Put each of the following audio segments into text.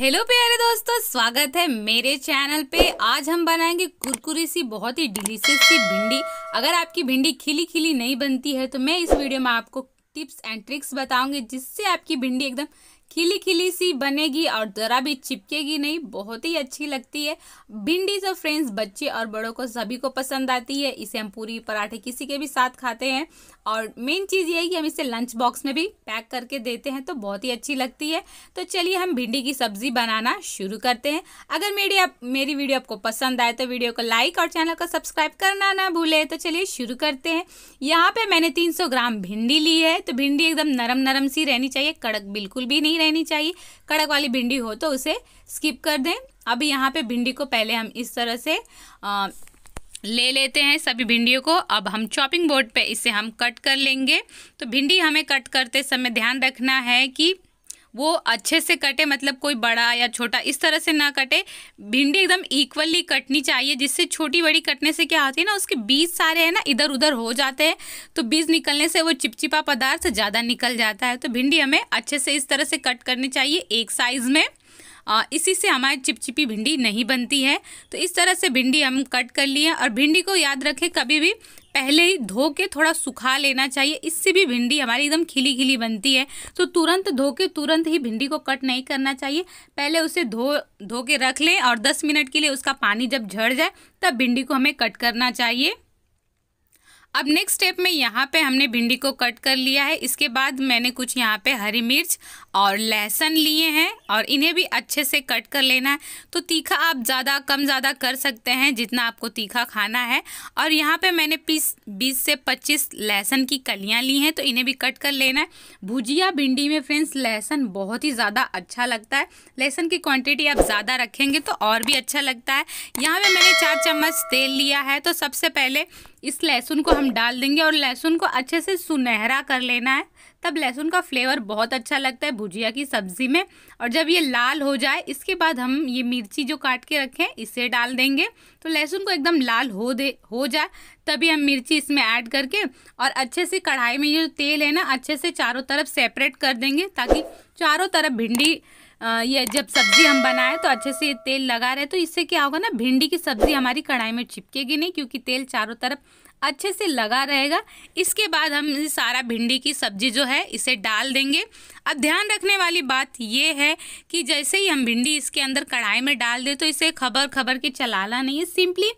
hello प्यारे दोस्तों स्वागत है मेरे चैनल पे आज हम बनाएंगे कुरकुरी सी बहुत ही डिलीशियस सी भिंडी अगर आपकी भिंडी खिली खिली नहीं बनती है तो मैं इस वीडियो में आपको टिप्स एंड ट्रिक्स बताऊंगी जिससे आपकी भिंडी एकदम खिली खिली सी बनेगी और ज़रा भी चिपकेगी नहीं बहुत ही अच्छी लगती है भिंडी तो फ्रेंड्स बच्चे और बड़ों को सभी को पसंद आती है इसे हम पूरी पराठे किसी के भी साथ खाते हैं और मेन चीज़ ये है कि हम इसे लंच बॉक्स में भी पैक करके देते हैं तो बहुत ही अच्छी लगती है तो चलिए हम भिंडी की सब्ज़ी बनाना शुरू करते हैं अगर मेरी आप मेरी वीडियो आपको पसंद आए तो वीडियो को लाइक और चैनल को सब्सक्राइब करना ना भूलें तो चलिए शुरू करते हैं यहाँ पर मैंने तीन ग्राम भिंडी ली है तो भिंडी एकदम नरम नरम सी रहनी चाहिए कड़क बिल्कुल भी नहीं रहनी चाहिए कड़क वाली भिंडी हो तो उसे स्किप कर दें अभी यहाँ पे भिंडी को पहले हम इस तरह से आ, ले लेते हैं सभी भिंडियों को अब हम चॉपिंग बोर्ड पे इसे हम कट कर लेंगे तो भिंडी हमें कट करते समय ध्यान रखना है कि वो अच्छे से कटे मतलब कोई बड़ा या छोटा इस तरह से ना कटे भिंडी एकदम इक्वली कटनी चाहिए जिससे छोटी बड़ी कटने से क्या होती है ना उसके बीज सारे हैं ना इधर उधर हो जाते हैं तो बीज निकलने से वो चिपचिपा पदार्थ ज़्यादा निकल जाता है तो भिंडी हमें अच्छे से इस तरह से कट करनी चाहिए एक साइज़ में इसी से हमारी चिपचिपी भिंडी नहीं बनती है तो इस तरह से भिंडी हम कट कर लिए और भिंडी को याद रखें कभी भी पहले ही धो के थोड़ा सुखा लेना चाहिए इससे भी भिंडी हमारी एकदम खिली खिली बनती है तो तुरंत धो के तुरंत ही भिंडी को कट नहीं करना चाहिए पहले उसे धो धो के रख लें और 10 मिनट के लिए उसका पानी जब झड़ जाए तब भिंडी को हमें कट करना चाहिए अब नेक्स्ट स्टेप में यहाँ पे हमने भिंडी को कट कर लिया है इसके बाद मैंने कुछ यहाँ पे हरी मिर्च और लहसुन लिए हैं और इन्हें भी अच्छे से कट कर लेना है तो तीखा आप ज़्यादा कम ज़्यादा कर सकते हैं जितना आपको तीखा खाना है और यहाँ पे मैंने पीस बीस से पच्चीस लहसुन की कलियाँ ली हैं तो इन्हें भी कट कर लेना है भुजिया भिंडी में फ्रेंड्स लहसुन बहुत ही ज़्यादा अच्छा लगता है लहसुन की क्वान्टिटी आप ज़्यादा रखेंगे तो और भी अच्छा लगता है यहाँ पर मैंने चार चम्मच तेल लिया है तो सबसे पहले इस लहसुन को हम डाल देंगे और लहसुन को अच्छे से सुनहरा कर लेना है तब लहसुन का फ्लेवर बहुत अच्छा लगता है भुजिया की सब्ज़ी में और जब ये लाल हो जाए इसके बाद हम ये मिर्ची जो काट के रखें इसे डाल देंगे तो लहसुन को एकदम लाल हो दे हो जाए तभी हम मिर्ची इसमें ऐड करके और अच्छे से कढ़ाई में ये जो तेल है ना अच्छे से चारों तरफ सेपरेट कर देंगे ताकि चारों तरफ भिंडी ये जब सब्ज़ी हम बनाए तो अच्छे से तेल लगा रहे तो इससे क्या होगा ना भिंडी की सब्ज़ी हमारी कढ़ाई में चिपकेगी नहीं क्योंकि तेल चारों तरफ अच्छे से लगा रहेगा इसके बाद हम सारा भिंडी की सब्जी जो है इसे डाल देंगे अब ध्यान रखने वाली बात ये है कि जैसे ही हम भिंडी इसके अंदर कढ़ाई में डाल दें तो इसे खबर खबर के चलाना नहीं है सिंपली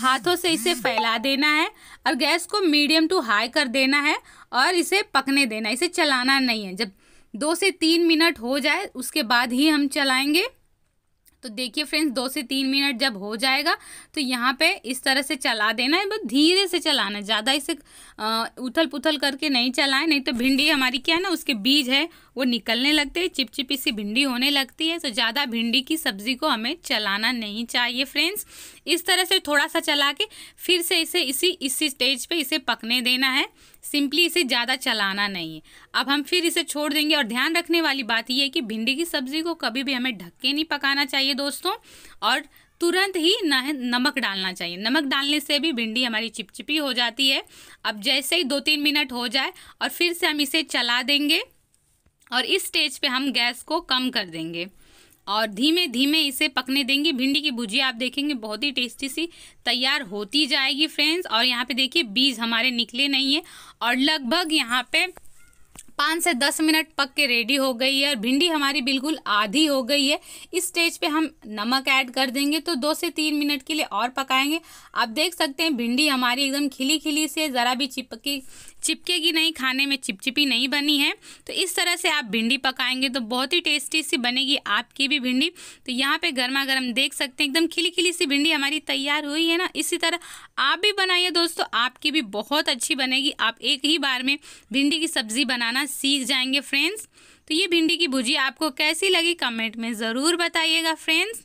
हाथों से इसे फैला देना है और गैस को मीडियम टू हाई कर देना है और इसे पकने देना इसे चलाना नहीं है जब दो से तीन मिनट हो जाए उसके बाद ही हम चलाएंगे तो देखिए फ्रेंड्स दो से तीन मिनट जब हो जाएगा तो यहाँ पे इस तरह से चला देना है बस धीरे से चलाना है ज़्यादा इसे उथल पुथल करके नहीं चलाएं नहीं तो भिंडी हमारी क्या है ना उसके बीज है वो निकलने लगते हैं चिपचिपी सी भिंडी होने लगती है तो ज़्यादा भिंडी की सब्ज़ी को हमें चलाना नहीं चाहिए फ्रेंड्स इस तरह से थोड़ा सा चला के फिर से इसे इसी इसी स्टेज पर इसे पकने देना है सिंपली इसे ज़्यादा चलाना नहीं है अब हम फिर इसे छोड़ देंगे और ध्यान रखने वाली बात यह है कि भिंडी की सब्ज़ी को कभी भी हमें ढक के नहीं पकाना चाहिए दोस्तों और तुरंत ही नमक डालना चाहिए नमक डालने से भी भिंडी हमारी चिपचिपी हो जाती है अब जैसे ही दो तीन मिनट हो जाए और फिर से हम इसे चला देंगे और इस स्टेज पे हम गैस को कम कर देंगे और धीमे धीमे इसे पकने देंगे भिंडी की भुजिया आप देखेंगे बहुत ही टेस्टी सी तैयार होती जाएगी फ्रेंड्स और यहाँ पे देखिए बीज हमारे निकले नहीं है और लगभग यहाँ पे पाँच से दस मिनट पक के रेडी हो गई है और भिंडी हमारी बिल्कुल आधी हो गई है इस स्टेज पे हम नमक ऐड कर देंगे तो दो से तीन मिनट के लिए और पकाएंगे आप देख सकते हैं भिंडी हमारी एकदम खिली खिली से ज़रा भी चिपकी चिपकेगी नहीं खाने में चिपचिपी नहीं बनी है तो इस तरह से आप भिंडी पकाएंगे तो बहुत ही टेस्टी सी बनेगी आपकी भी भिंडी तो यहाँ पे गर्मा गर्म देख सकते हैं एकदम खिली खिली सी भिंडी हमारी तैयार हुई है ना इसी तरह आप भी बनाइए दोस्तों आपकी भी बहुत अच्छी बनेगी आप एक ही बार में भिंडी की सब्ज़ी बनाना सीख जाएंगे फ्रेंड्स तो ये भिंडी की भुजी आपको कैसी लगी कमेंट में ज़रूर बताइएगा फ्रेंड्स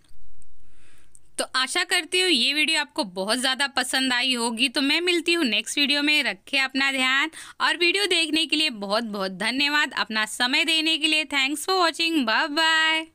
तो आशा करती हूँ ये वीडियो आपको बहुत ज़्यादा पसंद आई होगी तो मैं मिलती हूँ नेक्स्ट वीडियो में रखे अपना ध्यान और वीडियो देखने के लिए बहुत बहुत धन्यवाद अपना समय देने के लिए thanks for watching bye bye